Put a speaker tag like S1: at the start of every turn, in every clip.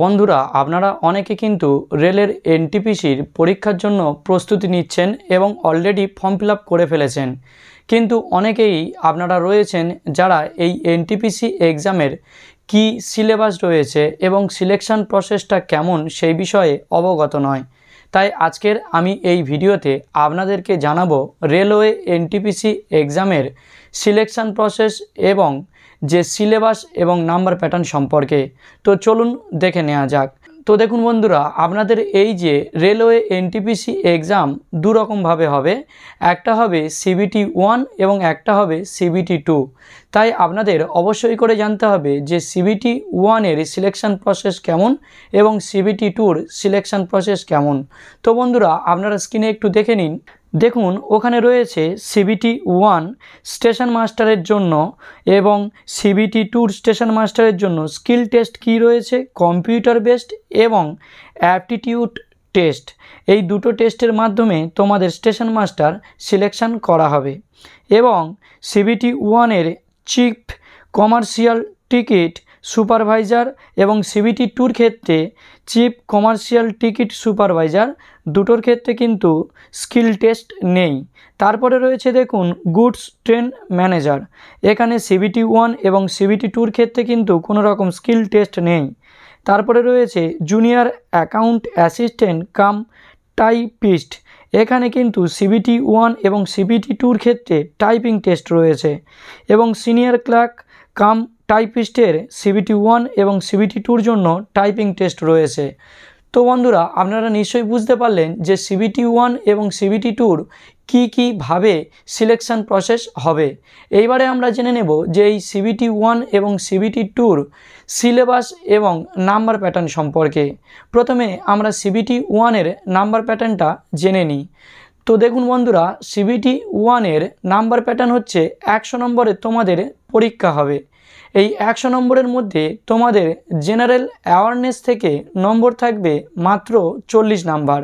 S1: বন্ধুরা আপনারা অনেকে কিন্তু রেলের এনটিপিসির পরীক্ষার জন্য প্রস্তুতি নিচ্ছেন এবং অলরেডি ফর্ম ফিল করে ফেলেছেন কিন্তু অনেকেই আপনারা রয়েছেন যারা এই এনটিপিসি এক্সামের কি সিলেবাস রয়েছে এবং সিলেকশন প্রসেসটা কেমন সেই বিষয়ে অবগত নয় তাই আজকের আমি এই ভিডিওতে আপনাদেরকে জানাবো রেলওয়ে এনটিপিসি এক্সামের সিলেকশান প্রসেস এবং যে সিলেবাস এবং নাম্বার প্যাটার্ন সম্পর্কে তো চলুন দেখে নেওয়া যাক তো দেখুন বন্ধুরা আপনাদের এই যে রেলওয়ে এনটিপিসি এক্সাম দুরকমভাবে হবে একটা হবে সিবিটি ওয়ান এবং একটা হবে সিবিটি টু তাই আপনাদের অবশ্যই করে জানতে হবে যে সিবিটি ওয়ানের সিলেকশান প্রসেস কেমন এবং সিবিটি টুর সিলেকশান প্রসেস কেমন তো বন্ধুরা আপনারা স্ক্রিনে একটু দেখে নিন দেখুন ওখানে রয়েছে সিবিটি ওয়ান স্টেশন মাস্টারের জন্য এবং সিবিটি টুর স্টেশন মাস্টারের জন্য স্কিল টেস্ট কি রয়েছে কম্পিউটার বেসড এবং অ্যাপটিটিউড টেস্ট এই দুটো টেস্টের মাধ্যমে তোমাদের স্টেশন মাস্টার সিলেকশন করা হবে এবং সিবিটি ওয়ানের চিফ কমার্শিয়াল টিকিট সুপারভাইজার এবং সিবিটি টুর ক্ষেত্রে চিফ কমার্শিয়াল টিকিট সুপারভাইজার দুটোর ক্ষেত্রে কিন্তু স্কিল টেস্ট নেই তারপরে রয়েছে দেখুন গুডস ট্রেন ম্যানেজার এখানে সিবিটি ওয়ান এবং সিবিটি টুর ক্ষেত্রে কিন্তু কোনো রকম স্কিল টেস্ট নেই তারপরে রয়েছে junior account assistant cum typist এখানে কিন্তু সিবিটি ওয়ান এবং সিবিটি টুর ক্ষেত্রে টাইপিং টেস্ট রয়েছে এবং সিনিয়র ক্লার্ক কাম টাইপিস্টের সিবিটি ওয়ান এবং সিবিটি টুর জন্য টাইপিং টেস্ট রয়েছে তো বন্ধুরা আপনারা নিশ্চয়ই বুঝতে পারলেন যে সিবিটি ওয়ান এবং সিবিটি টুর কী কীভাবে সিলেকশান প্রসেস হবে এইবারে আমরা জেনে নেব যে এই সিবিটি ওয়ান এবং সিবিটি টুর সিলেবাস এবং নাম্বার প্যাটার্ন সম্পর্কে প্রথমে আমরা সিবিটি ওয়ানের নাম্বার প্যাটার্নটা জেনে নিই তো দেখুন বন্ধুরা সিবিটি ওয়ানের নাম্বার প্যাটার্ন হচ্ছে একশো নম্বরে তোমাদের পরীক্ষা হবে এই একশো নম্বরের মধ্যে তোমাদের জেনারেল অ্যাওয়ারনেস থেকে নম্বর থাকবে মাত্র চল্লিশ নাম্বার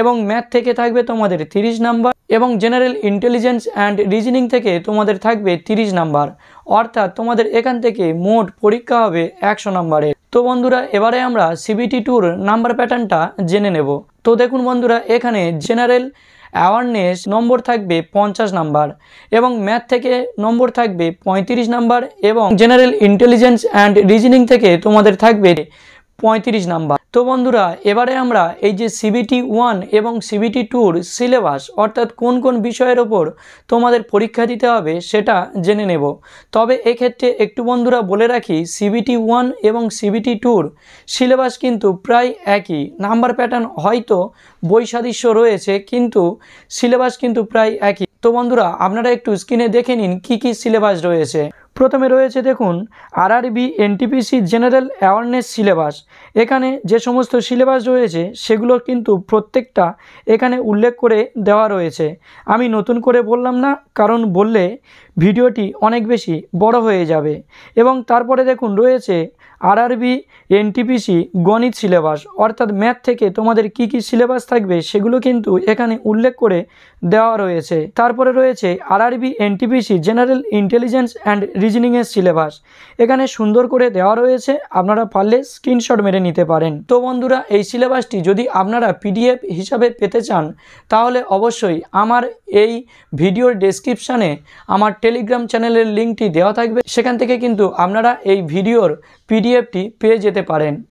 S1: এবং ম্যাথ থেকে থাকবে তোমাদের তিরিশ নাম্বার এবং জেনারেল ইন্টেলিজেন্স অ্যান্ড রিজনিং থেকে তোমাদের থাকবে তিরিশ নাম্বার অর্থাৎ তোমাদের এখান থেকে মোট পরীক্ষা হবে একশো নাম্বারে তো বন্ধুরা এবারে আমরা সিবিটি টুর নাম্বার প্যাটার্নটা জেনে নেব তো দেখুন বন্ধুরা এখানে জেনারেল অ্যাওয়ারনেস নম্বর থাকবে পঞ্চাশ নাম্বার এবং ম্যাথ থেকে নম্বর থাকবে ৩৫ নাম্বার এবং জেনারেল ইন্টেলিজেন্স অ্যান্ড রিজনিং থেকে তোমাদের থাকবে পঁয়ত্রিশ নাম্বার তো বন্ধুরা এবারে আমরা এই যে সিবিটি ওয়ান এবং সিবিটি টুর সিলেবাস অর্থাৎ কোন কোন বিষয়ের ওপর তোমাদের পরীক্ষা দিতে হবে সেটা জেনে নেব তবে এক্ষেত্রে একটু বন্ধুরা বলে রাখি সিবিটি ওয়ান এবং সিবিটি টুর সিলেবাস কিন্তু প্রায় একই নাম্বার প্যাটার্ন হয়তো বৈসাদৃশ্য রয়েছে কিন্তু সিলেবাস কিন্তু প্রায় একই তো বন্ধুরা আপনারা একটু স্ক্রিনে দেখে নিন কি কি সিলেবাস রয়েছে প্রথমে রয়েছে দেখুন R R B NTPC general awareness syllabus এখানে যে সমস্ত সিলেবাস রয়েছে সেগুলো কিন্তু প্রত্যেকটা এখানে উল্লেখ করে দেওয়া রয়েছে আমি নতুন করে বললাম না কারণ বললে ভিডিওটি অনেক বেশি বড় হয়ে যাবে এবং তারপরে দেখুন রয়েছে আর আরবি এনটিপিসি গণিত সিলেবাস অর্থাৎ ম্যাথ থেকে তোমাদের কি কি সিলেবাস থাকবে সেগুলো কিন্তু এখানে উল্লেখ করে দেওয়া রয়েছে তারপরে রয়েছে R N NTPC general intelligence and রিজনিংয়ের সিলেবাস এখানে সুন্দর করে দেওয়া রয়েছে আপনারা পারলে স্ক্রিনশট মেরে নিতে পারেন তো বন্ধুরা এই সিলেবাসটি যদি আপনারা পিডিএফ হিসাবে পেতে চান তাহলে অবশ্যই আমার এই ভিডিওর ডেসক্রিপশানে আমার টেলিগ্রাম চ্যানেলের লিঙ্কটি দেওয়া থাকবে সেখান থেকে কিন্তু আপনারা এই ভিডিওর পিডিএফটি পেয়ে যেতে পারেন